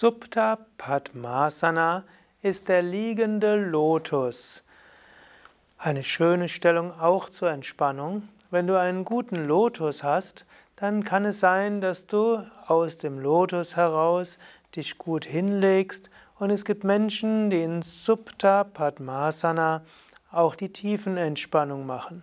Supta Padmasana ist der liegende Lotus. Eine schöne Stellung auch zur Entspannung. Wenn du einen guten Lotus hast, dann kann es sein, dass du aus dem Lotus heraus dich gut hinlegst. Und es gibt Menschen, die in Supta Padmasana auch die Tiefenentspannung machen.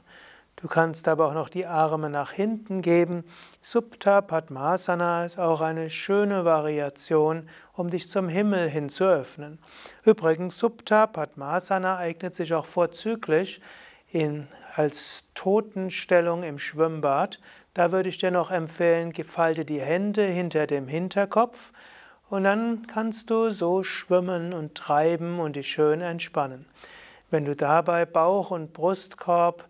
Du kannst aber auch noch die Arme nach hinten geben. Supta Padmasana ist auch eine schöne Variation, um dich zum Himmel hin zu öffnen. Übrigens, Supta Padmasana eignet sich auch vorzüglich in, als Totenstellung im Schwimmbad. Da würde ich dir noch empfehlen, gefalte die Hände hinter dem Hinterkopf und dann kannst du so schwimmen und treiben und dich schön entspannen. Wenn du dabei Bauch und Brustkorb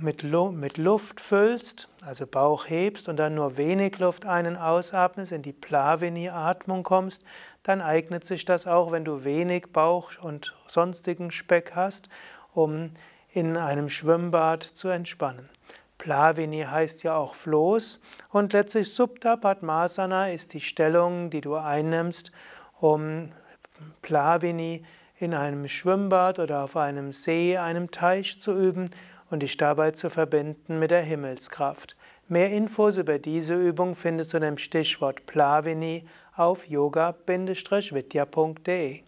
mit, Lu mit Luft füllst, also Bauch hebst und dann nur wenig Luft einen ausatmest, in die Plavini-Atmung kommst, dann eignet sich das auch, wenn du wenig Bauch und sonstigen Speck hast, um in einem Schwimmbad zu entspannen. Plavini heißt ja auch Floß und letztlich Supta-Padmasana ist die Stellung, die du einnimmst, um Plavini in einem Schwimmbad oder auf einem See, einem Teich zu üben und dich dabei zu verbinden mit der Himmelskraft. Mehr Infos über diese Übung findest du unter dem Stichwort Plavini auf yoga-vidya.de.